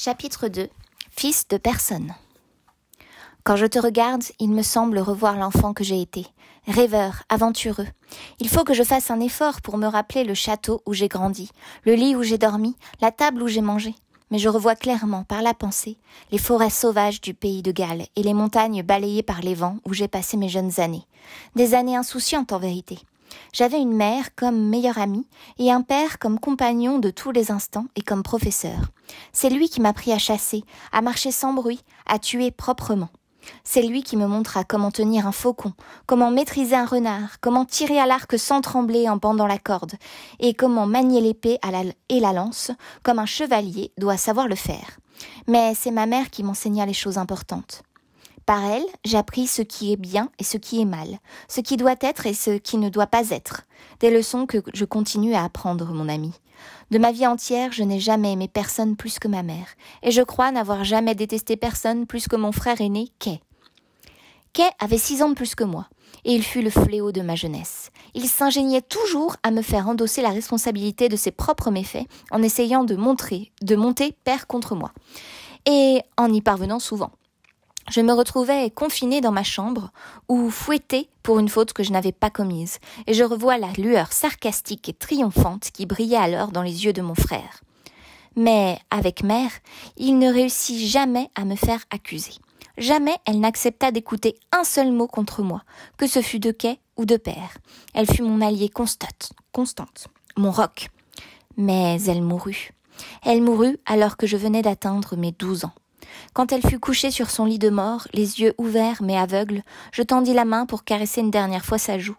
Chapitre 2 Fils de personne. Quand je te regarde, il me semble revoir l'enfant que j'ai été, rêveur, aventureux. Il faut que je fasse un effort pour me rappeler le château où j'ai grandi, le lit où j'ai dormi, la table où j'ai mangé. Mais je revois clairement par la pensée les forêts sauvages du pays de Galles et les montagnes balayées par les vents où j'ai passé mes jeunes années. Des années insouciantes en vérité. J'avais une mère comme meilleure amie et un père comme compagnon de tous les instants et comme professeur. C'est lui qui m'a appris à chasser, à marcher sans bruit, à tuer proprement. C'est lui qui me montra comment tenir un faucon, comment maîtriser un renard, comment tirer à l'arc sans trembler en bandant la corde, et comment manier l'épée et la lance comme un chevalier doit savoir le faire. Mais c'est ma mère qui m'enseigna les choses importantes. Par elle, j'appris ce qui est bien et ce qui est mal, ce qui doit être et ce qui ne doit pas être, des leçons que je continue à apprendre, mon ami. De ma vie entière, je n'ai jamais aimé personne plus que ma mère, et je crois n'avoir jamais détesté personne plus que mon frère aîné, Kay. Kay avait six ans de plus que moi, et il fut le fléau de ma jeunesse. Il s'ingéniait toujours à me faire endosser la responsabilité de ses propres méfaits en essayant de montrer, de monter père contre moi, et en y parvenant souvent. Je me retrouvais confinée dans ma chambre, ou fouettée pour une faute que je n'avais pas commise, et je revois la lueur sarcastique et triomphante qui brillait alors dans les yeux de mon frère. Mais, avec mère, il ne réussit jamais à me faire accuser. Jamais elle n'accepta d'écouter un seul mot contre moi, que ce fût de quai ou de père. Elle fut mon alliée constante, constante, mon roc. Mais elle mourut. Elle mourut alors que je venais d'atteindre mes douze ans. Quand elle fut couchée sur son lit de mort, les yeux ouverts mais aveugles, je tendis la main pour caresser une dernière fois sa joue.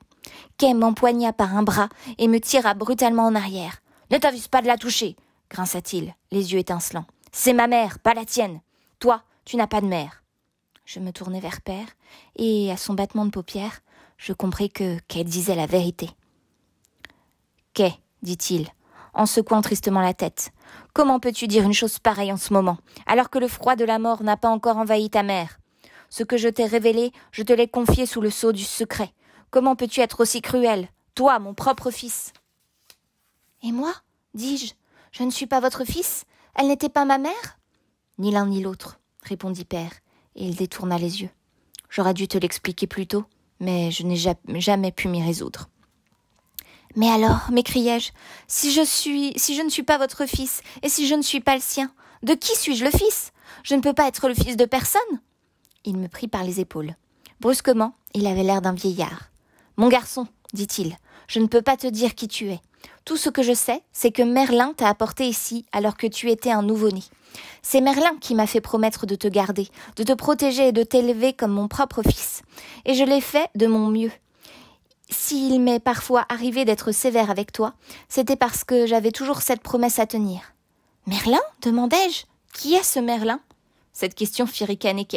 Kay m'empoigna par un bras et me tira brutalement en arrière. Ne t'avise pas de la toucher, grinça-t-il, les yeux étincelants. C'est ma mère, pas la tienne. Toi, tu n'as pas de mère. Je me tournai vers Père, et à son battement de paupières, je compris que Kay disait la vérité. Kay, dit-il, en secouant tristement la tête, Comment peux-tu dire une chose pareille en ce moment, alors que le froid de la mort n'a pas encore envahi ta mère Ce que je t'ai révélé, je te l'ai confié sous le sceau du secret. Comment peux-tu être aussi cruel, toi, mon propre fils Et moi dis-je, je ne suis pas votre fils Elle n'était pas ma mère Ni l'un ni l'autre, répondit Père, et il détourna les yeux. J'aurais dû te l'expliquer plus tôt, mais je n'ai jamais pu m'y résoudre. Mais alors, m'écriai-je, si je suis, si je ne suis pas votre fils, et si je ne suis pas le sien, de qui suis-je le fils Je ne peux pas être le fils de personne. Il me prit par les épaules. Brusquement, il avait l'air d'un vieillard. Mon garçon, dit-il, je ne peux pas te dire qui tu es. Tout ce que je sais, c'est que Merlin t'a apporté ici alors que tu étais un nouveau-né. C'est Merlin qui m'a fait promettre de te garder, de te protéger et de t'élever comme mon propre fils. Et je l'ai fait de mon mieux. S'il m'est parfois arrivé d'être sévère avec toi, c'était parce que j'avais toujours cette promesse à tenir. Merlin demandai-je. Qui est ce Merlin Cette question fit ricaner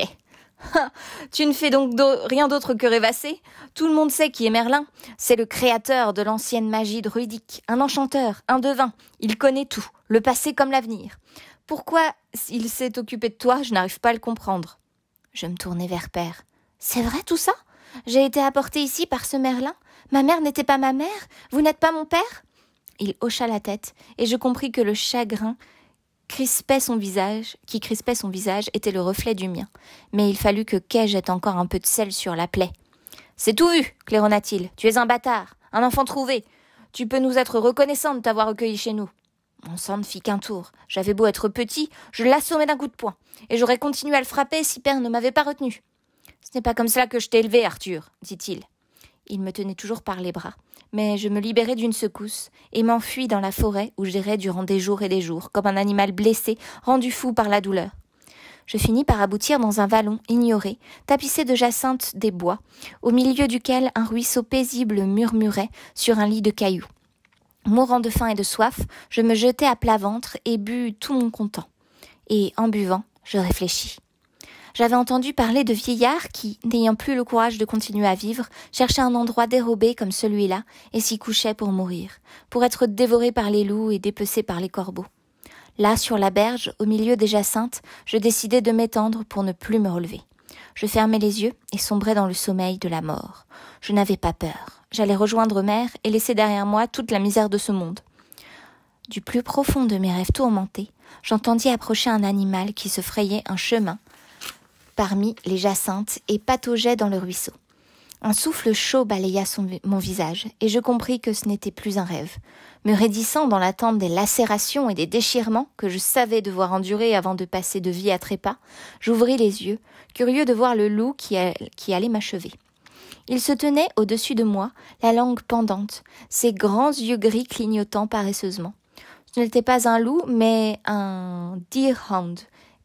ah, tu ne fais donc rien d'autre que rêvasser Tout le monde sait qui est Merlin. C'est le créateur de l'ancienne magie druidique, un enchanteur, un devin. Il connaît tout, le passé comme l'avenir. Pourquoi il s'est occupé de toi, je n'arrive pas à le comprendre. Je me tournai vers Père. C'est vrai tout ça J'ai été apporté ici par ce Merlin Ma mère n'était pas ma mère Vous n'êtes pas mon père Il hocha la tête, et je compris que le chagrin crispait son visage, qui crispait son visage, était le reflet du mien. Mais il fallut que Kay jette encore un peu de sel sur la plaie. C'est tout vu, claironna-t-il. Tu es un bâtard, un enfant trouvé. Tu peux nous être reconnaissant de t'avoir recueilli chez nous. Mon sang ne fit qu'un tour. J'avais beau être petit, je l'assommais d'un coup de poing, et j'aurais continué à le frapper si père ne m'avait pas retenu. Ce n'est pas comme cela que je t'ai élevé, Arthur, dit-il. Il me tenait toujours par les bras. Mais je me libérais d'une secousse et m'enfuis dans la forêt où j'errais durant des jours et des jours, comme un animal blessé, rendu fou par la douleur. Je finis par aboutir dans un vallon ignoré, tapissé de jacinthes des bois, au milieu duquel un ruisseau paisible murmurait sur un lit de cailloux. Mourant de faim et de soif, je me jetai à plat ventre et bus tout mon content. Et en buvant, je réfléchis. J'avais entendu parler de vieillards qui, n'ayant plus le courage de continuer à vivre, cherchaient un endroit dérobé comme celui-là et s'y couchaient pour mourir, pour être dévorés par les loups et dépecés par les corbeaux. Là, sur la berge, au milieu des jacinthes, je décidai de m'étendre pour ne plus me relever. Je fermai les yeux et sombrai dans le sommeil de la mort. Je n'avais pas peur. J'allais rejoindre mère et laisser derrière moi toute la misère de ce monde. Du plus profond de mes rêves tourmentés, j'entendis approcher un animal qui se frayait un chemin parmi les jacinthes et pataugeait dans le ruisseau. Un souffle chaud balaya mon visage, et je compris que ce n'était plus un rêve. Me raidissant dans l'attente des lacérations et des déchirements que je savais devoir endurer avant de passer de vie à trépas, j'ouvris les yeux, curieux de voir le loup qui, allait m'achever. Il se tenait au-dessus de moi, la langue pendante, ses grands yeux gris clignotant paresseusement. Ce n'était pas un loup, mais un deerhound,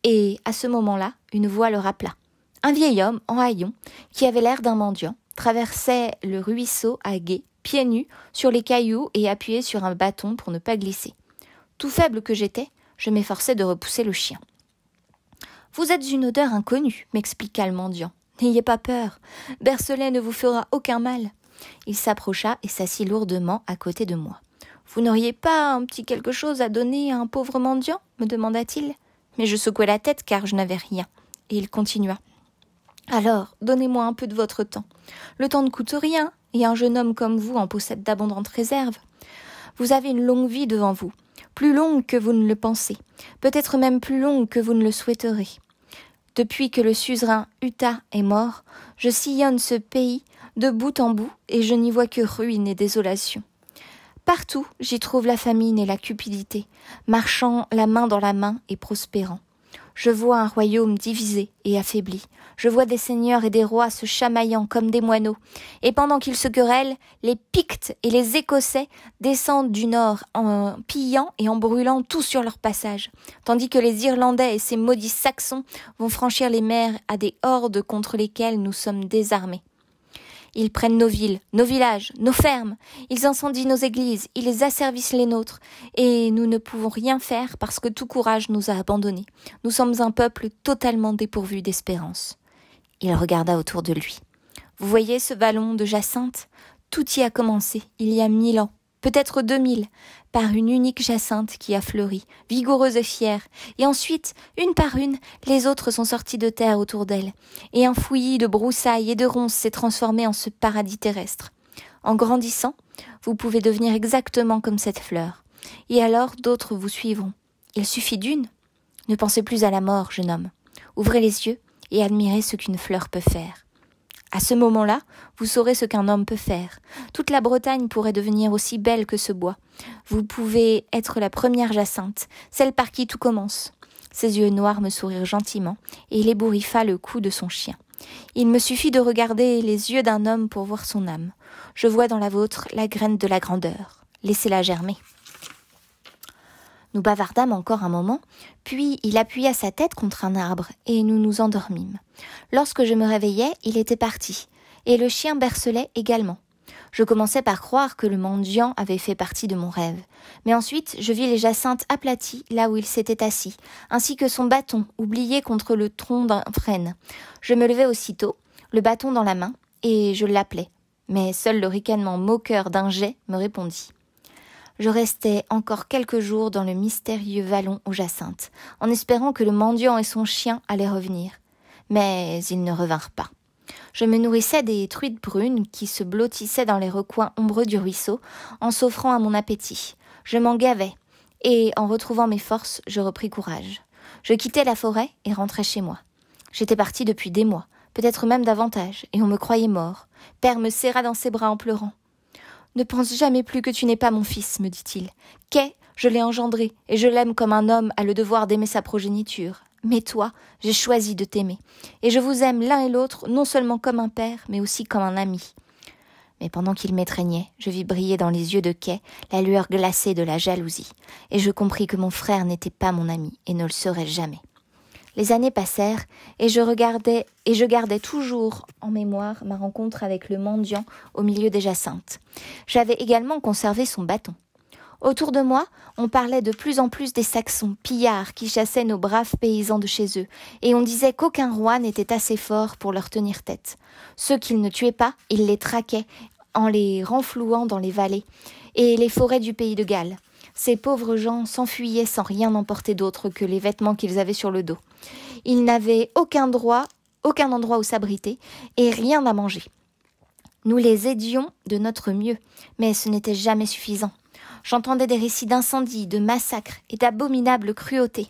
et à ce moment-là, une voix le rappela. Un vieil homme en haillons, qui avait l'air d'un mendiant, traversait le ruisseau à guet, pieds nus, sur les cailloux et appuyé sur un bâton pour ne pas glisser. Tout faible que j'étais, je m'efforçais de repousser le chien. Vous êtes une odeur inconnue, m'expliqua le mendiant. N'ayez pas peur. Bercelet ne vous fera aucun mal. Il s'approcha et s'assit lourdement à côté de moi. Vous n'auriez pas un petit quelque chose à donner à un pauvre mendiant me demanda-t-il mais je secouai la tête car je n'avais rien. Et il continua. Alors, donnez-moi un peu de votre temps. Le temps ne coûte rien, et un jeune homme comme vous en possède d'abondantes réserves. Vous avez une longue vie devant vous, plus longue que vous ne le pensez, peut-être même plus longue que vous ne le souhaiterez. Depuis que le suzerain Uta est mort, je sillonne ce pays de bout en bout, et je n'y vois que ruine et désolation. Partout j'y trouve la famine et la cupidité, marchant la main dans la main et prospérant. Je vois un royaume divisé et affaibli. Je vois des seigneurs et des rois se chamaillant comme des moineaux. Et pendant qu'ils se querellent, les Pictes et les Écossais descendent du nord en pillant et en brûlant tout sur leur passage, tandis que les Irlandais et ces maudits Saxons vont franchir les mers à des hordes contre lesquelles nous sommes désarmés. Ils prennent nos villes, nos villages, nos fermes, ils incendient nos églises, ils asservissent les nôtres, et nous ne pouvons rien faire parce que tout courage nous a abandonnés. Nous sommes un peuple totalement dépourvu d'espérance. Il regarda autour de lui. Vous voyez ce vallon de Jacinthe Tout y a commencé, il y a mille ans, peut-être deux mille, par une unique jacinthe qui a fleuri, vigoureuse et fière, et ensuite, une par une, les autres sont sortis de terre autour d'elle, et un fouillis de broussailles et de ronces s'est transformé en ce paradis terrestre. En grandissant, vous pouvez devenir exactement comme cette fleur, et alors d'autres vous suivront. Il suffit d'une. Ne pensez plus à la mort, jeune homme. Ouvrez les yeux et admirez ce qu'une fleur peut faire. À ce moment-là, vous saurez ce qu'un homme peut faire. Toute la Bretagne pourrait devenir aussi belle que ce bois. Vous pouvez être la première Jacinthe, celle par qui tout commence. Ses yeux noirs me sourirent gentiment, et il ébouriffa le cou de son chien. Il me suffit de regarder les yeux d'un homme pour voir son âme. Je vois dans la vôtre la graine de la grandeur. Laissez-la germer. Nous bavardâmes encore un moment, puis il appuya sa tête contre un arbre, et nous nous endormîmes. Lorsque je me réveillai, il était parti, et le chien bercelait également. Je commençais par croire que le mendiant avait fait partie de mon rêve. Mais ensuite, je vis les jacinthes aplaties là où il s'était assis, ainsi que son bâton oublié contre le tronc d'un frêne. Je me levai aussitôt, le bâton dans la main, et je l'appelai. Mais seul le ricanement moqueur d'un jet me répondit je restais encore quelques jours dans le mystérieux vallon aux jacinthes, en espérant que le mendiant et son chien allaient revenir. Mais ils ne revinrent pas. Je me nourrissais des truites brunes qui se blottissaient dans les recoins ombreux du ruisseau, en s'offrant à mon appétit. Je m'en gavais, et en retrouvant mes forces, je repris courage. Je quittai la forêt et rentrai chez moi. J'étais parti depuis des mois, peut-être même davantage, et on me croyait mort. Père me serra dans ses bras en pleurant. Ne pense jamais plus que tu n'es pas mon fils, me dit-il. Kay, je l'ai engendré, et je l'aime comme un homme a le devoir d'aimer sa progéniture. Mais toi, j'ai choisi de t'aimer, et je vous aime l'un et l'autre, non seulement comme un père, mais aussi comme un ami. Mais pendant qu'il m'étreignait, je vis briller dans les yeux de Kay la lueur glacée de la jalousie, et je compris que mon frère n'était pas mon ami et ne le serait jamais. Les années passèrent et je regardais et je gardais toujours en mémoire ma rencontre avec le mendiant au milieu des jacinthes. J'avais également conservé son bâton. Autour de moi, on parlait de plus en plus des Saxons pillards qui chassaient nos braves paysans de chez eux, et on disait qu'aucun roi n'était assez fort pour leur tenir tête. Ceux qu'ils ne tuaient pas, ils les traquaient en les renflouant dans les vallées et les forêts du pays de Galles. Ces pauvres gens s'enfuyaient sans rien emporter d'autre que les vêtements qu'ils avaient sur le dos. Ils n'avaient aucun droit, aucun endroit où s'abriter et rien à manger. Nous les aidions de notre mieux, mais ce n'était jamais suffisant. J'entendais des récits d'incendies, de massacres et d'abominables cruautés.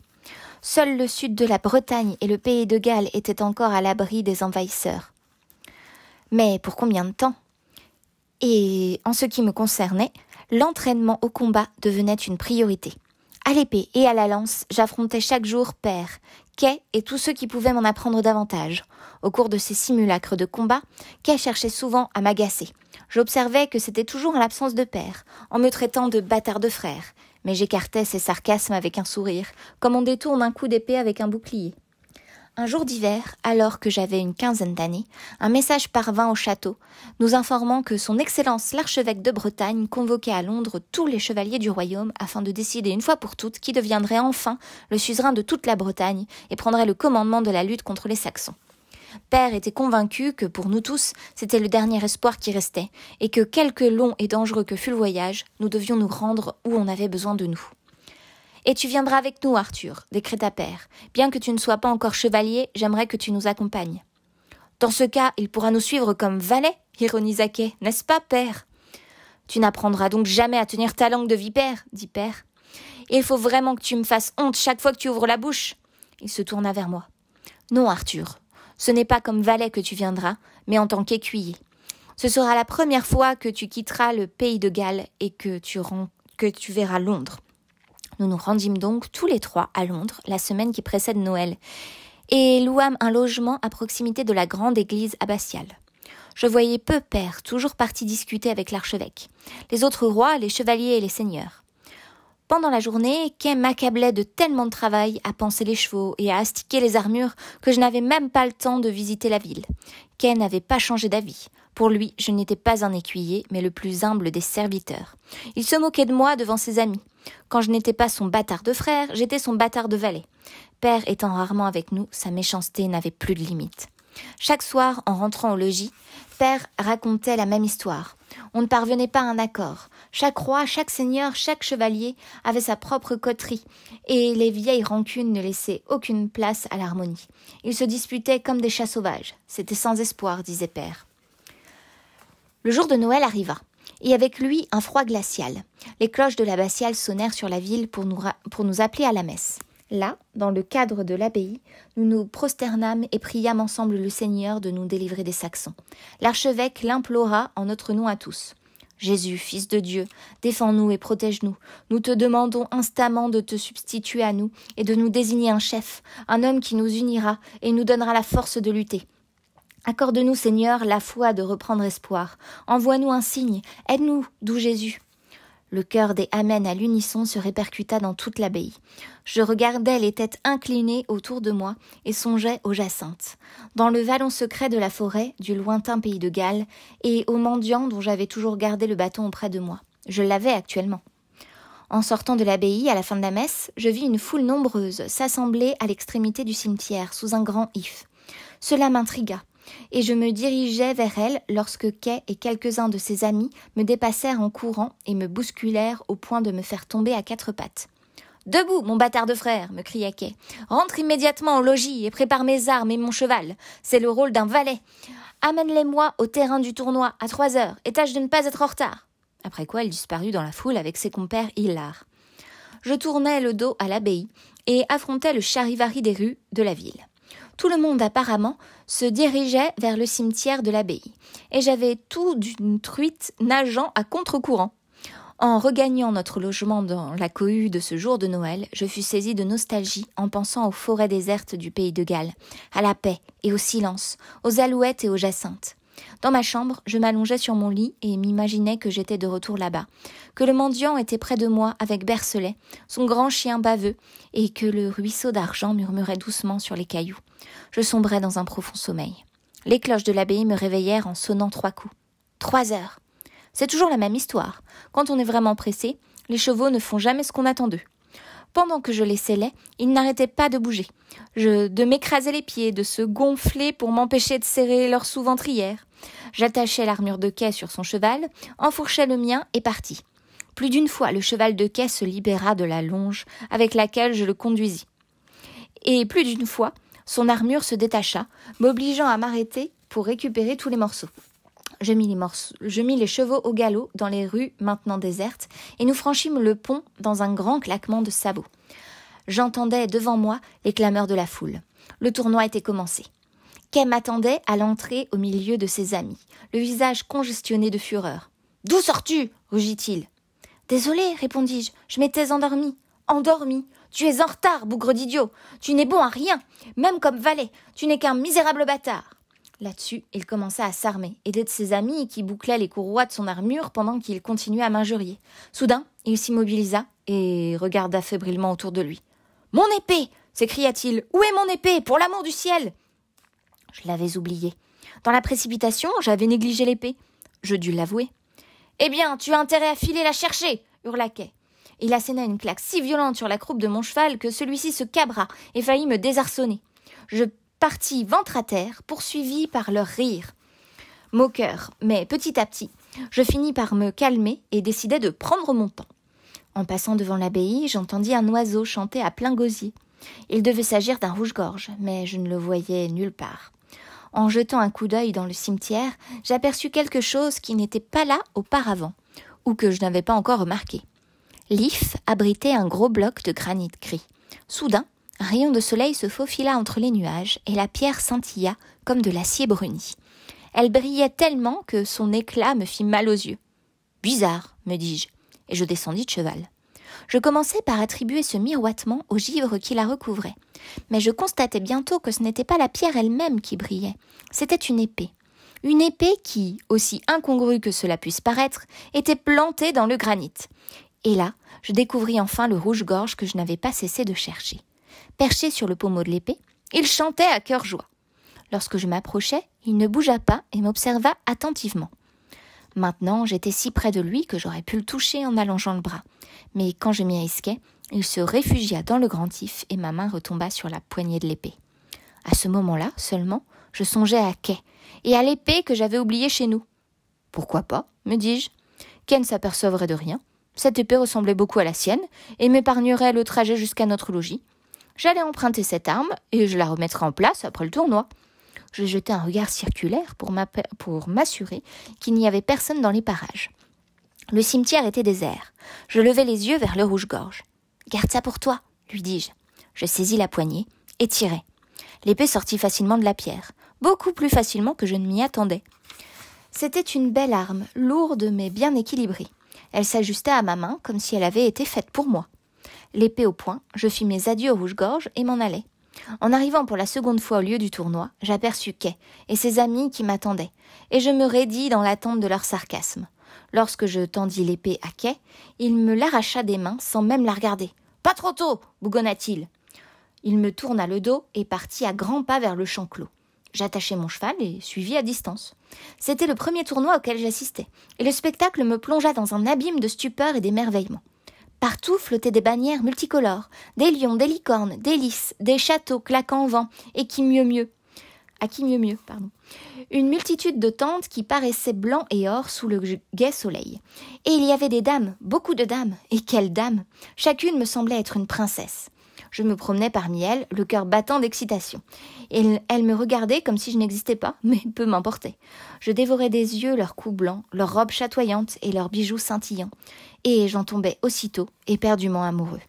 Seul le sud de la Bretagne et le pays de Galles étaient encore à l'abri des envahisseurs. Mais pour combien de temps Et en ce qui me concernait, l'entraînement au combat devenait une priorité. À l'épée et à la lance, j'affrontais chaque jour Père, Kay et tous ceux qui pouvaient m'en apprendre davantage. Au cours de ces simulacres de combat, Kay cherchait souvent à m'agacer. J'observais que c'était toujours en l'absence de Père, en me traitant de bâtard de frère, mais j'écartais ses sarcasmes avec un sourire, comme on détourne un coup d'épée avec un bouclier. Un jour d'hiver, alors que j'avais une quinzaine d'années, un message parvint au château, nous informant que Son Excellence l'archevêque de Bretagne convoquait à Londres tous les chevaliers du royaume afin de décider une fois pour toutes qui deviendrait enfin le suzerain de toute la Bretagne et prendrait le commandement de la lutte contre les Saxons. Père était convaincu que pour nous tous, c'était le dernier espoir qui restait, et que quelque long et dangereux que fût le voyage, nous devions nous rendre où on avait besoin de nous. Et tu viendras avec nous, Arthur, décréta Père. Bien que tu ne sois pas encore chevalier, j'aimerais que tu nous accompagnes. Dans ce cas, il pourra nous suivre comme valet, ironisa n'est-ce pas, Père Tu n'apprendras donc jamais à tenir ta langue de vipère, dit Père. Il faut vraiment que tu me fasses honte chaque fois que tu ouvres la bouche. Il se tourna vers moi. Non, Arthur, ce n'est pas comme valet que tu viendras, mais en tant qu'écuyer. Ce sera la première fois que tu quitteras le pays de Galles et que tu, que tu verras Londres. Nous nous rendîmes donc tous les trois à Londres la semaine qui précède Noël et louâmes un logement à proximité de la grande église abbatiale. Je voyais peu père, toujours parti discuter avec l'archevêque, les autres rois, les chevaliers et les seigneurs. Pendant la journée, Kay m'accablait de tellement de travail à panser les chevaux et à astiquer les armures que je n'avais même pas le temps de visiter la ville. Kay n'avait pas changé d'avis. Pour lui, je n'étais pas un écuyer, mais le plus humble des serviteurs. Il se moquait de moi devant ses amis. Quand je n'étais pas son bâtard de frère, j'étais son bâtard de valet. Père étant rarement avec nous, sa méchanceté n'avait plus de limite. Chaque soir, en rentrant au logis, Père racontait la même histoire. On ne parvenait pas à un accord. Chaque roi, chaque seigneur, chaque chevalier avait sa propre coterie, et les vieilles rancunes ne laissaient aucune place à l'harmonie. Ils se disputaient comme des chats sauvages. C'était sans espoir, disait Père. Le jour de Noël arriva et avec lui un froid glacial. Les cloches de l'abbatiale sonnèrent sur la ville pour nous, pour nous appeler à la messe. Là, dans le cadre de l'abbaye, nous nous prosternâmes et priâmes ensemble le Seigneur de nous délivrer des Saxons. L'archevêque l'implora en notre nom à tous. Jésus, Fils de Dieu, défends-nous et protège-nous. Nous te demandons instamment de te substituer à nous et de nous désigner un chef, un homme qui nous unira et nous donnera la force de lutter. Accorde-nous, Seigneur, la foi de reprendre espoir. Envoie-nous un signe. Aide-nous, doux Jésus. Le cœur des Amen à l'unisson se répercuta dans toute l'abbaye. Je regardais les têtes inclinées autour de moi et songeais aux jacinthes, dans le vallon secret de la forêt du lointain pays de Galles, et aux mendiants dont j'avais toujours gardé le bâton auprès de moi. Je l'avais actuellement. En sortant de l'abbaye, à la fin de la messe, je vis une foule nombreuse s'assembler à l'extrémité du cimetière, sous un grand if. Cela m'intrigua et je me dirigeais vers elle lorsque Kay et quelques-uns de ses amis me dépassèrent en courant et me bousculèrent au point de me faire tomber à quatre pattes. Debout, mon bâtard de frère, me cria Kay. Rentre immédiatement au logis et prépare mes armes et mon cheval. C'est le rôle d'un valet. Amène-les-moi au terrain du tournoi à trois heures et tâche de ne pas être en retard. Après quoi, elle disparut dans la foule avec ses compères hilars. Je tournai le dos à l'abbaye et affrontai le charivari des rues de la ville tout le monde apparemment se dirigeait vers le cimetière de l'abbaye, et j'avais tout d'une truite nageant à contre-courant. En regagnant notre logement dans la cohue de ce jour de Noël, je fus saisi de nostalgie en pensant aux forêts désertes du pays de Galles, à la paix et au silence, aux alouettes et aux jacinthes. Dans ma chambre, je m'allongeais sur mon lit et m'imaginais que j'étais de retour là-bas, que le mendiant était près de moi avec Bercelet, son grand chien baveux, et que le ruisseau d'argent murmurait doucement sur les cailloux. Je sombrais dans un profond sommeil. Les cloches de l'abbaye me réveillèrent en sonnant trois coups. Trois heures. C'est toujours la même histoire. Quand on est vraiment pressé, les chevaux ne font jamais ce qu'on attend d'eux pendant que je les scellais, ils n'arrêtaient pas de bouger, je, de m'écraser les pieds, de se gonfler pour m'empêcher de serrer leur sous-ventrière. J'attachais l'armure de quai sur son cheval, enfourchai le mien et partis. Plus d'une fois, le cheval de quai se libéra de la longe avec laquelle je le conduisis. Et plus d'une fois, son armure se détacha, m'obligeant à m'arrêter pour récupérer tous les morceaux je mis, les je mis les chevaux au galop dans les rues maintenant désertes, et nous franchîmes le pont dans un grand claquement de sabots. J'entendais devant moi les clameurs de la foule. Le tournoi était commencé. Kay m'attendait à l'entrée au milieu de ses amis, le visage congestionné de fureur. D'où sors-tu rugit-il. Désolé, répondis-je, je m'étais endormi. Endormi Tu es en retard, bougre d'idiot Tu n'es bon à rien, même comme valet, tu n'es qu'un misérable bâtard Là-dessus, il commença à s'armer, aidé de ses amis qui bouclaient les courroies de son armure pendant qu'il continuait à m'injurier. Soudain, il s'immobilisa et regarda fébrilement autour de lui. Mon épée s'écria-t-il. Où est mon épée Pour l'amour du ciel Je l'avais oubliée. Dans la précipitation, j'avais négligé l'épée. Je dus l'avouer. Eh bien, tu as intérêt à filer la chercher hurla Il asséna une claque si violente sur la croupe de mon cheval que celui-ci se cabra et faillit me désarçonner. Je partis ventre à terre, poursuivis par leur rire. Moqueur, mais petit à petit, je finis par me calmer et décidai de prendre mon temps. En passant devant l'abbaye, j'entendis un oiseau chanter à plein gosier. Il devait s'agir d'un rouge-gorge, mais je ne le voyais nulle part. En jetant un coup d'œil dans le cimetière, j'aperçus quelque chose qui n'était pas là auparavant, ou que je n'avais pas encore remarqué. L'if abritait un gros bloc de granit gris. Soudain, un rayon de soleil se faufila entre les nuages, et la pierre scintilla comme de l'acier bruni. Elle brillait tellement que son éclat me fit mal aux yeux. Bizarre, me dis-je, et je descendis de cheval. Je commençais par attribuer ce miroitement au givre qui la recouvrait. Mais je constatais bientôt que ce n'était pas la pierre elle-même qui brillait, c'était une épée. Une épée qui, aussi incongrue que cela puisse paraître, était plantée dans le granit. Et là, je découvris enfin le rouge-gorge que je n'avais pas cessé de chercher perché sur le pommeau de l'épée, il chantait à cœur joie. Lorsque je m'approchais, il ne bougea pas et m'observa attentivement. Maintenant, j'étais si près de lui que j'aurais pu le toucher en allongeant le bras. Mais quand je m'y risquais, il se réfugia dans le grand if et ma main retomba sur la poignée de l'épée. À ce moment-là seulement, je songeais à Kay et à l'épée que j'avais oubliée chez nous. Pourquoi pas me dis-je. Kay ne s'apercevrait de rien. Cette épée ressemblait beaucoup à la sienne et m'épargnerait le trajet jusqu'à notre logis. J'allais emprunter cette arme et je la remettrai en place après le tournoi. Je jetai un regard circulaire pour m'assurer qu'il n'y avait personne dans les parages. Le cimetière était désert. Je levai les yeux vers le rouge-gorge. Garde ça pour toi, lui dis-je. Je saisis la poignée et tirai. L'épée sortit facilement de la pierre, beaucoup plus facilement que je ne m'y attendais. C'était une belle arme, lourde mais bien équilibrée. Elle s'ajustait à ma main comme si elle avait été faite pour moi. L'épée au poing, je fis mes adieux au rouge-gorge et m'en allai. En arrivant pour la seconde fois au lieu du tournoi, j'aperçus Kay et ses amis qui m'attendaient, et je me raidis dans l'attente de leur sarcasme. Lorsque je tendis l'épée à Kay, il me l'arracha des mains sans même la regarder. Pas trop tôt bougonna-t-il. Il me tourna le dos et partit à grands pas vers le champ clos. J'attachai mon cheval et suivis à distance. C'était le premier tournoi auquel j'assistais, et le spectacle me plongea dans un abîme de stupeur et d'émerveillement. Partout flottaient des bannières multicolores, des lions, des licornes, des lys, des châteaux claquant au vent, et qui mieux mieux. À qui mieux mieux, pardon. Une multitude de tentes qui paraissaient blancs et or sous le gai soleil. Et il y avait des dames, beaucoup de dames, et quelles dames Chacune me semblait être une princesse. Je me promenais parmi elles, le cœur battant d'excitation. elles me regardaient comme si je n'existais pas, mais peu m'importait. Je dévorais des yeux leurs coups blancs, leurs robes chatoyantes et leurs bijoux scintillants, et j'en tombais aussitôt éperdument amoureux.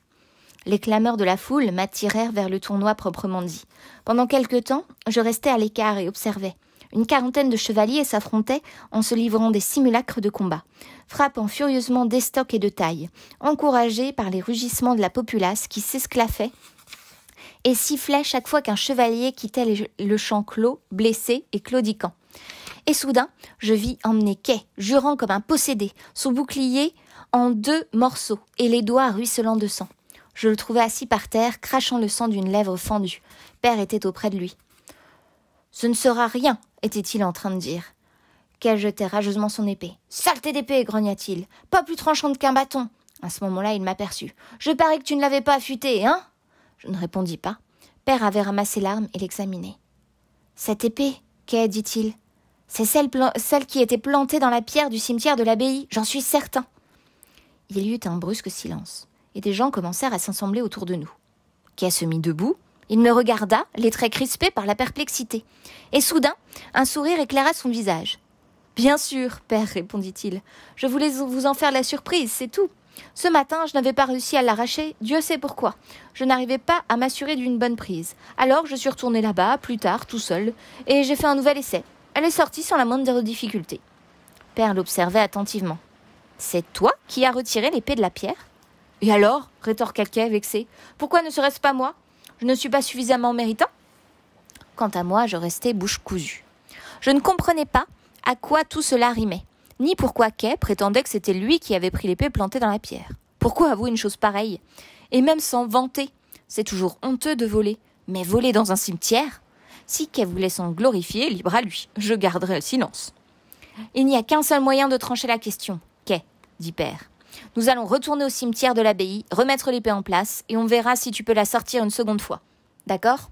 Les clameurs de la foule m'attirèrent vers le tournoi proprement dit. Pendant quelque temps, je restais à l'écart et observais. Une quarantaine de chevaliers s'affrontaient en se livrant des simulacres de combat, frappant furieusement d'estoc et de taille, encouragés par les rugissements de la populace qui s'esclaffait et sifflait chaque fois qu'un chevalier quittait le champ clos, blessé et claudiquant. Et soudain, je vis emmener Kay, jurant comme un possédé, son bouclier en deux morceaux et les doigts ruisselants de sang. Je le trouvai assis par terre, crachant le sang d'une lèvre fendue. Père était auprès de lui. Ce ne sera rien, était-il en train de dire. Qu'elle jetait rageusement son épée. Saleté d'épée grogna-t-il. Pas plus tranchante qu'un bâton. À ce moment-là, il m'aperçut. Je parie que tu ne l'avais pas affûtée, hein Je ne répondis pas. Père avait ramassé l'arme et l'examinait. Cette épée, qu'est dit-il C'est celle, celle qui était plantée dans la pierre du cimetière de l'abbaye, j'en suis certain. Il y eut un brusque silence, et des gens commencèrent à s'assembler autour de nous. Kay se mit debout, il me regarda, les traits crispés par la perplexité. Et soudain, un sourire éclaira son visage. Bien sûr, père, répondit-il. Je voulais vous en faire la surprise, c'est tout. Ce matin, je n'avais pas réussi à l'arracher, Dieu sait pourquoi. Je n'arrivais pas à m'assurer d'une bonne prise. Alors, je suis retourné là-bas, plus tard, tout seul, et j'ai fait un nouvel essai. Elle est sortie sans la moindre difficulté. Père l'observait attentivement. C'est toi qui as retiré l'épée de la pierre Et alors rétorqua Kay, vexé. Pourquoi ne serait-ce pas moi je ne suis pas suffisamment méritant Quant à moi, je restais bouche cousue. Je ne comprenais pas à quoi tout cela rimait, ni pourquoi Kay prétendait que c'était lui qui avait pris l'épée plantée dans la pierre. Pourquoi avouer une chose pareille Et même sans vanter, c'est toujours honteux de voler. Mais voler dans un cimetière Si Kay voulait s'en glorifier, libre à lui. Je garderai le silence. Il n'y a qu'un seul moyen de trancher la question, Kay, dit Père. Nous allons retourner au cimetière de l'abbaye, remettre l'épée en place, et on verra si tu peux la sortir une seconde fois. D'accord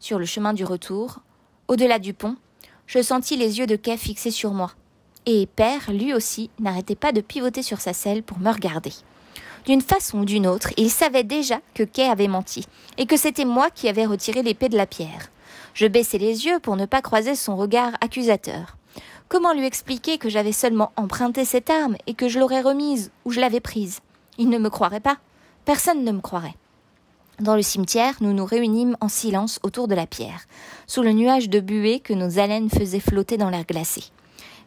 Sur le chemin du retour, au-delà du pont, je sentis les yeux de Kay fixés sur moi. Et Père, lui aussi, n'arrêtait pas de pivoter sur sa selle pour me regarder. D'une façon ou d'une autre, il savait déjà que Kay avait menti, et que c'était moi qui avais retiré l'épée de la pierre. Je baissai les yeux pour ne pas croiser son regard accusateur. Comment lui expliquer que j'avais seulement emprunté cette arme et que je l'aurais remise ou je l'avais prise Il ne me croirait pas. Personne ne me croirait. Dans le cimetière, nous nous réunîmes en silence autour de la pierre, sous le nuage de buée que nos haleines faisaient flotter dans l'air glacé.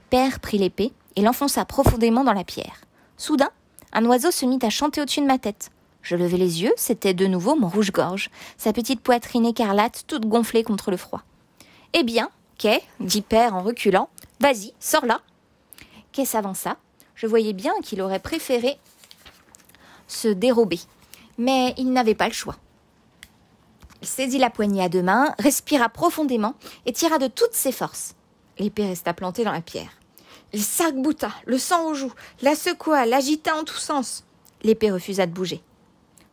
Père prit l'épée et l'enfonça profondément dans la pierre. Soudain, un oiseau se mit à chanter au-dessus de ma tête. Je levai les yeux, c'était de nouveau mon rouge-gorge, sa petite poitrine écarlate toute gonflée contre le froid. Eh bien, quai, dit Père en reculant, Vas-y, sors là. Qu'est-ce avant ça Je voyais bien qu'il aurait préféré se dérober, mais il n'avait pas le choix. Il saisit la poignée à deux mains, respira profondément et tira de toutes ses forces. L'épée resta plantée dans la pierre. Il sarc le sang aux joues, la secoua, l'agita en tous sens. L'épée refusa de bouger.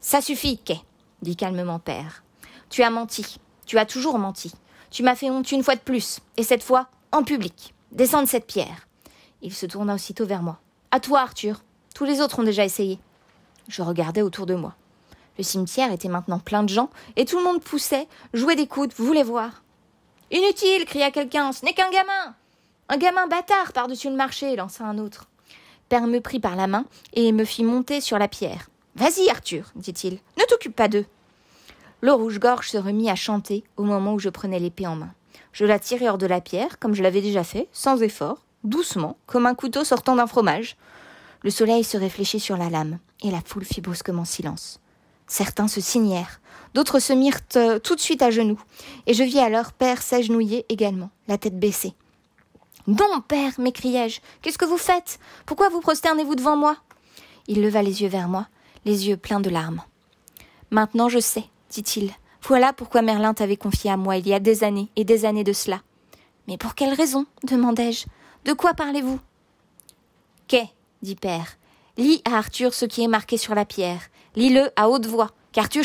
Ça suffit, Kay, dit calmement Père. Tu as menti. Tu as toujours menti. Tu m'as fait honte une fois de plus, et cette fois en public. Descends cette pierre. Il se tourna aussitôt vers moi. À toi, Arthur. Tous les autres ont déjà essayé. Je regardais autour de moi. Le cimetière était maintenant plein de gens, et tout le monde poussait, jouait des coudes, voulait voir. Inutile, cria quelqu'un, ce n'est qu'un gamin. Un gamin bâtard par-dessus le marché, lança un autre. Père me prit par la main et me fit monter sur la pierre. Vas-y, Arthur, dit-il, ne t'occupe pas d'eux. Le rouge-gorge se remit à chanter au moment où je prenais l'épée en main. Je la tirai hors de la pierre, comme je l'avais déjà fait, sans effort, doucement, comme un couteau sortant d'un fromage. Le soleil se réfléchit sur la lame, et la foule fit brusquement silence. Certains se signèrent, d'autres se mirent euh, tout de suite à genoux, et je vis alors père s'agenouiller également, la tête baissée. Non, père, m'écriai-je, qu'est-ce que vous faites Pourquoi vous prosternez-vous devant moi Il leva les yeux vers moi, les yeux pleins de larmes. Maintenant je sais, dit-il, voilà pourquoi Merlin t'avait confié à moi il y a des années et des années de cela. Mais pour quelle raison demandai-je. De quoi parlez-vous Quai, dit Père. Lis à Arthur ce qui est marqué sur la pierre. Lis-le à haute voix, qu'Arthur,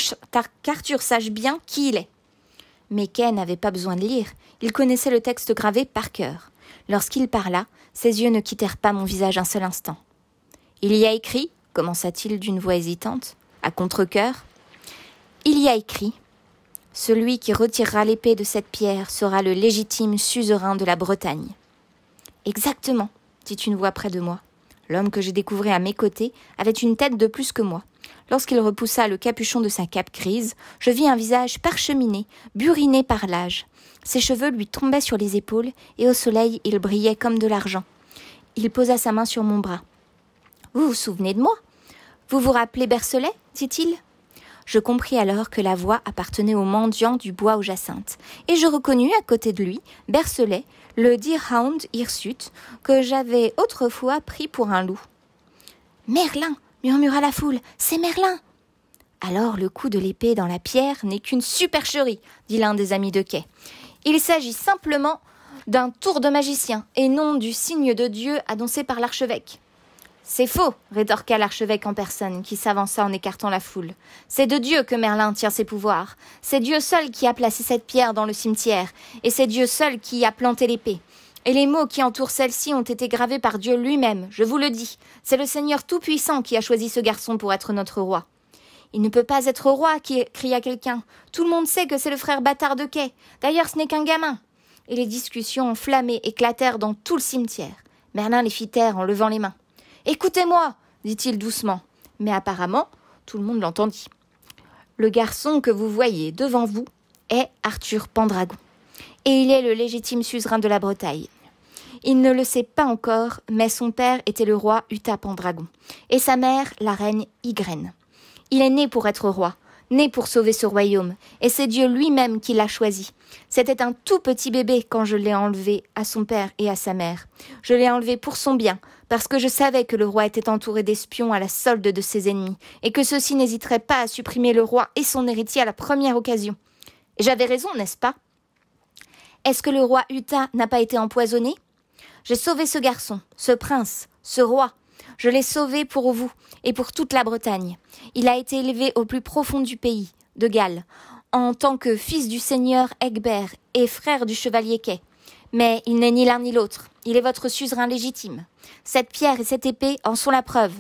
qu'Arthur sache bien qui il est. Mais Kay n'avait pas besoin de lire. Il connaissait le texte gravé par cœur. Lorsqu'il parla, ses yeux ne quittèrent pas mon visage un seul instant. Il y a écrit, commença-t-il d'une voix hésitante, à contre-cœur. Il y a écrit, celui qui retirera l'épée de cette pierre sera le légitime suzerain de la Bretagne. Exactement, dit une voix près de moi. L'homme que j'ai découvert à mes côtés avait une tête de plus que moi. Lorsqu'il repoussa le capuchon de sa cape grise, je vis un visage parcheminé, buriné par l'âge. Ses cheveux lui tombaient sur les épaules, et au soleil il brillait comme de l'argent. Il posa sa main sur mon bras. Vous vous souvenez de moi Vous vous rappelez Bercelet dit-il. Je compris alors que la voix appartenait au mendiant du bois aux jacinthes, et je reconnus à côté de lui Bercelet, le deerhound hirsute, que j'avais autrefois pris pour un loup. Merlin murmura la foule, c'est Merlin Alors le coup de l'épée dans la pierre n'est qu'une supercherie, dit l'un des amis de quai. Il s'agit simplement d'un tour de magicien, et non du signe de Dieu annoncé par l'archevêque. C'est faux, rétorqua l'archevêque en personne, qui s'avança en écartant la foule. C'est de Dieu que Merlin tient ses pouvoirs. C'est Dieu seul qui a placé cette pierre dans le cimetière, et c'est Dieu seul qui y a planté l'épée. Et les mots qui entourent celle-ci ont été gravés par Dieu lui-même, je vous le dis. C'est le Seigneur Tout-Puissant qui a choisi ce garçon pour être notre roi. Il ne peut pas être roi, qui cria quelqu'un. Tout le monde sait que c'est le frère bâtard de Quai. D'ailleurs, ce n'est qu'un gamin. Et les discussions enflammées éclatèrent dans tout le cimetière. Merlin les fit taire en levant les mains. Écoutez-moi, dit-il doucement, mais apparemment tout le monde l'entendit. Le garçon que vous voyez devant vous est Arthur Pendragon, et il est le légitime suzerain de la Bretagne. Il ne le sait pas encore, mais son père était le roi Uta Pendragon, et sa mère la reine Ygraine. Il est né pour être roi, né pour sauver ce royaume, et c'est Dieu lui-même qui l'a choisi. C'était un tout petit bébé quand je l'ai enlevé à son père et à sa mère. Je l'ai enlevé pour son bien, parce que je savais que le roi était entouré d'espions à la solde de ses ennemis, et que ceux-ci n'hésiteraient pas à supprimer le roi et son héritier à la première occasion. J'avais raison, n'est-ce pas Est-ce que le roi Utah n'a pas été empoisonné J'ai sauvé ce garçon, ce prince, ce roi, je l'ai sauvé pour vous et pour toute la Bretagne. Il a été élevé au plus profond du pays, de Galles, en tant que fils du seigneur Egbert et frère du chevalier Kay. Mais il n'est ni l'un ni l'autre. Il est votre suzerain légitime. Cette pierre et cette épée en sont la preuve.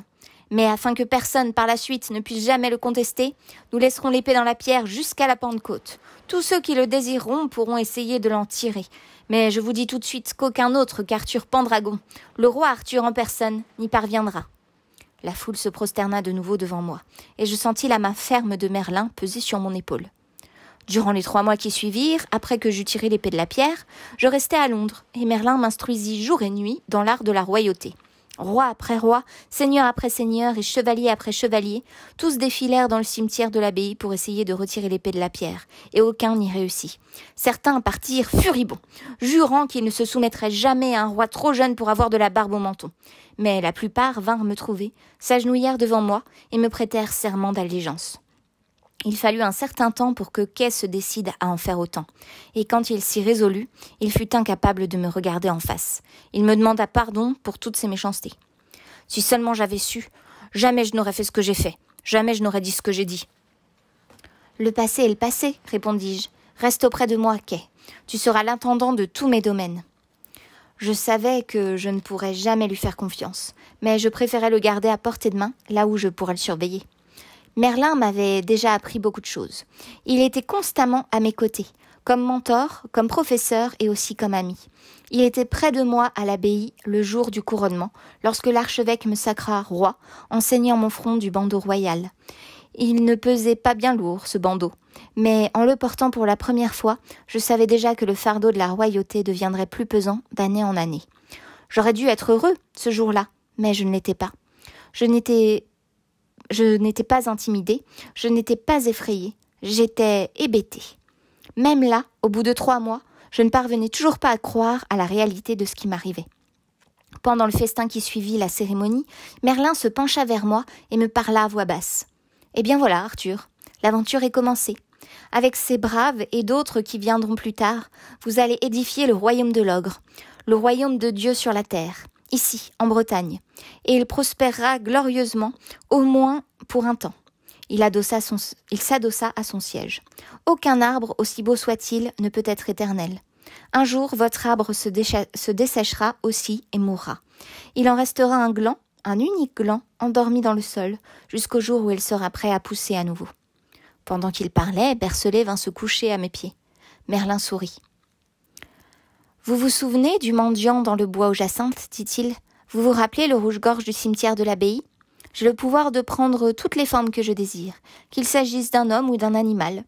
Mais afin que personne par la suite ne puisse jamais le contester, nous laisserons l'épée dans la pierre jusqu'à la Pentecôte. Tous ceux qui le désireront pourront essayer de l'en tirer. Mais je vous dis tout de suite qu'aucun autre qu'Arthur Pendragon, le roi Arthur en personne, n'y parviendra. La foule se prosterna de nouveau devant moi, et je sentis la main ferme de Merlin peser sur mon épaule. Durant les trois mois qui suivirent, après que j'eus tiré l'épée de la pierre, je restai à Londres, et Merlin m'instruisit jour et nuit dans l'art de la royauté. Roi après roi, seigneur après seigneur et chevalier après chevalier, tous défilèrent dans le cimetière de l'abbaye pour essayer de retirer l'épée de la pierre, et aucun n'y réussit. Certains partirent furibonds, jurant qu'ils ne se soumettraient jamais à un roi trop jeune pour avoir de la barbe au menton. Mais la plupart vinrent me trouver, s'agenouillèrent devant moi et me prêtèrent serment d'allégeance. Il fallut un certain temps pour que Kay se décide à en faire autant. Et quand il s'y résolut, il fut incapable de me regarder en face. Il me demanda pardon pour toutes ses méchancetés. Si seulement j'avais su, jamais je n'aurais fait ce que j'ai fait. Jamais je n'aurais dit ce que j'ai dit. Le passé est le passé, répondis-je. Reste auprès de moi, Kay. Tu seras l'intendant de tous mes domaines. Je savais que je ne pourrais jamais lui faire confiance, mais je préférais le garder à portée de main, là où je pourrais le surveiller. Merlin m'avait déjà appris beaucoup de choses. Il était constamment à mes côtés, comme mentor, comme professeur et aussi comme ami. Il était près de moi à l'abbaye le jour du couronnement, lorsque l'archevêque me sacra roi, en enseignant mon front du bandeau royal. Il ne pesait pas bien lourd, ce bandeau, mais en le portant pour la première fois, je savais déjà que le fardeau de la royauté deviendrait plus pesant d'année en année. J'aurais dû être heureux ce jour-là, mais je ne l'étais pas. Je n'étais je n'étais pas intimidée, je n'étais pas effrayée, j'étais hébétée. Même là, au bout de trois mois, je ne parvenais toujours pas à croire à la réalité de ce qui m'arrivait. Pendant le festin qui suivit la cérémonie, Merlin se pencha vers moi et me parla à voix basse. Eh bien voilà, Arthur, l'aventure est commencée. Avec ces braves et d'autres qui viendront plus tard, vous allez édifier le royaume de l'ogre, le royaume de Dieu sur la terre ici, en Bretagne, et il prospérera glorieusement, au moins pour un temps. Il, s'adossa à son siège. Aucun arbre, aussi beau soit-il, ne peut être éternel. Un jour, votre arbre se, dessèchera se desséchera aussi et mourra. Il en restera un gland, un unique gland, endormi dans le sol, jusqu'au jour où il sera prêt à pousser à nouveau. Pendant qu'il parlait, Bercelet vint se coucher à mes pieds. Merlin sourit. Vous vous souvenez du mendiant dans le bois aux jacinthes, dit-il Vous vous rappelez le rouge-gorge du cimetière de l'abbaye J'ai le pouvoir de prendre toutes les formes que je désire, qu'il s'agisse d'un homme ou d'un animal.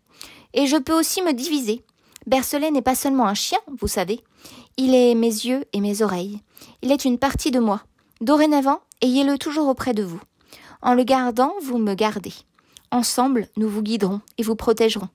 Et je peux aussi me diviser. Bercelet n'est pas seulement un chien, vous savez. Il est mes yeux et mes oreilles. Il est une partie de moi. Dorénavant, ayez-le toujours auprès de vous. En le gardant, vous me gardez. Ensemble, nous vous guiderons et vous protégerons.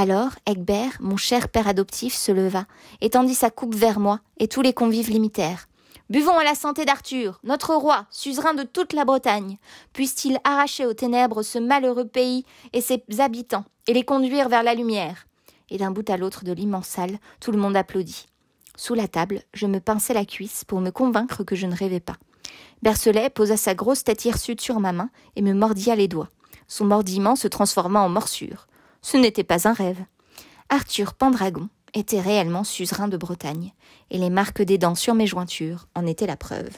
Alors Egbert, mon cher père adoptif, se leva, étendit sa coupe vers moi, et tous les convives l'imitèrent. Buvons à la santé d'Arthur, notre roi, suzerain de toute la Bretagne. Puisse-t-il arracher aux ténèbres ce malheureux pays et ses habitants, et les conduire vers la lumière. Et d'un bout à l'autre de l'immense salle, tout le monde applaudit. Sous la table, je me pinçais la cuisse pour me convaincre que je ne rêvais pas. Bercelet posa sa grosse tête hirsute sur ma main et me mordia les doigts. Son mordiment se transforma en morsure. Ce n'était pas un rêve. Arthur Pendragon était réellement suzerain de Bretagne, et les marques des dents sur mes jointures en étaient la preuve.